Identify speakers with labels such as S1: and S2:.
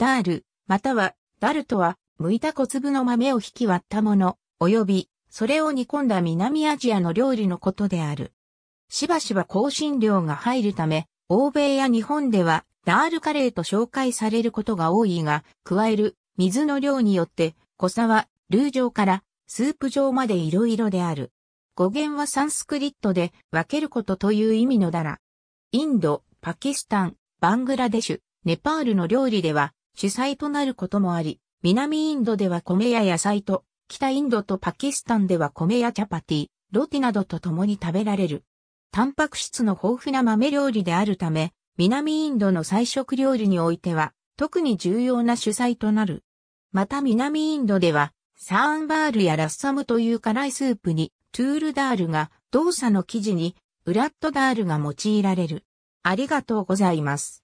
S1: ダール、または、ダルとは、剥いた小粒の豆を引き割ったもの、及
S2: び、それを煮込んだ南アジアの料理のことである。しばしば香辛料が入るため、欧米や日本では、ダールカレーと紹介されることが多いが、加える水の量によって、濃さは、ルー状から、スープ状まで色々である。語源はサンスクリットで、分けることという意味のだら。インド、パキスタン、バングラデシュ、ネパールの料理では、主菜となることもあり、南インドでは米や野菜と、北インドとパキスタンでは米やチャパティ、ロティなどと共に食べられる。タンパク質の豊富な豆料理であるため、南インドの菜食料理においては、特に重要な主菜となる。また南インドでは、サーンバールやラッサムという辛いスープに、トゥールダールが、動作の生地に、ウラットダールが用
S1: いられる。ありがとうございます。